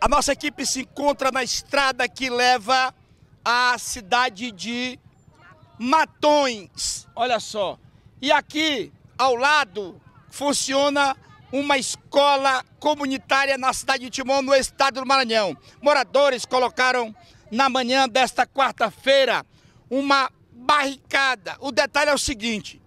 A nossa equipe se encontra na estrada que leva à cidade de Matões. Olha só. E aqui, ao lado, funciona uma escola comunitária na cidade de Timon, no estado do Maranhão. Moradores colocaram na manhã desta quarta-feira uma barricada. O detalhe é o seguinte: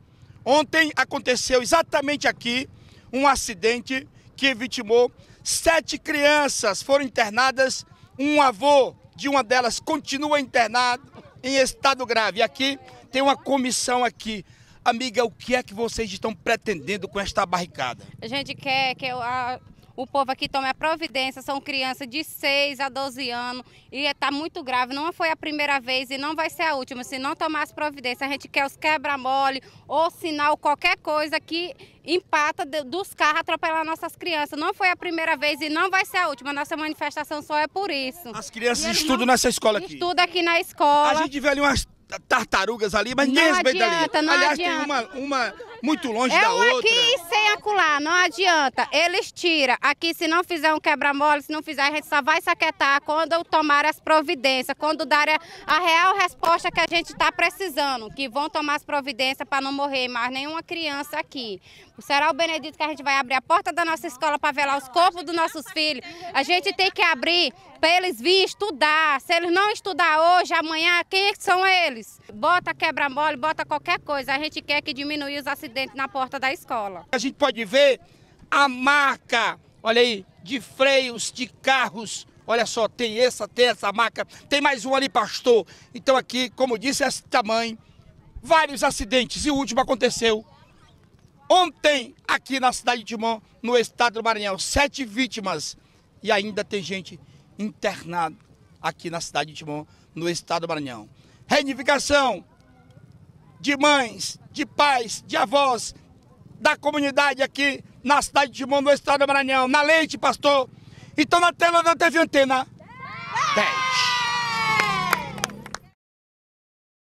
ontem aconteceu exatamente aqui um acidente que vitimou sete crianças, foram internadas, um avô de uma delas continua internado em estado grave. E aqui tem uma comissão aqui Amiga, o que é que vocês estão pretendendo com esta barricada? A gente quer que a o povo aqui tome a providência. São crianças de 6 a 12 anos e está muito grave. Não foi a primeira vez e não vai ser a última. Se não tomar as providências, a gente quer os quebra-mole ou sinal, qualquer coisa que empata dos carros atropelar nossas crianças. Não foi a primeira vez e não vai ser a última. Nossa manifestação só é por isso. As crianças estudam nessa escola aqui? Estudam aqui na escola. A gente vê ali umas tartarugas ali, mas não ninguém adianta, respeita ali. Não Aliás, adianta. tem uma, uma muito longe é da outra. Aqui, calcular, não adianta. Eles tiram. Aqui, se não fizer um quebra mole se não fizer, a gente só vai saquetar quando tomar as providências, quando darem a real resposta que a gente está precisando, que vão tomar as providências para não morrer mais nenhuma criança aqui. Será o Benedito que a gente vai abrir a porta da nossa escola para velar os corpos dos nossos filhos. A gente tem que abrir para eles virem estudar. Se eles não estudar hoje, amanhã, quem é são eles? Bota quebra-mole, bota qualquer coisa. A gente quer que diminua os acidentes na porta da escola. A gente pode pode ver a marca, olha aí, de freios de carros. Olha só, tem essa, tem essa marca, tem mais um ali, pastor. Então aqui, como disse, esse tamanho. Vários acidentes e o último aconteceu ontem aqui na cidade de Timon, no estado do Maranhão. Sete vítimas e ainda tem gente internada aqui na cidade de Timon, no estado do Maranhão. Reunificação de mães, de pais, de avós, da comunidade aqui na cidade de Timon, no estado do Maranhão. Na leite, pastor. Então na tela da TV Antena. Tem.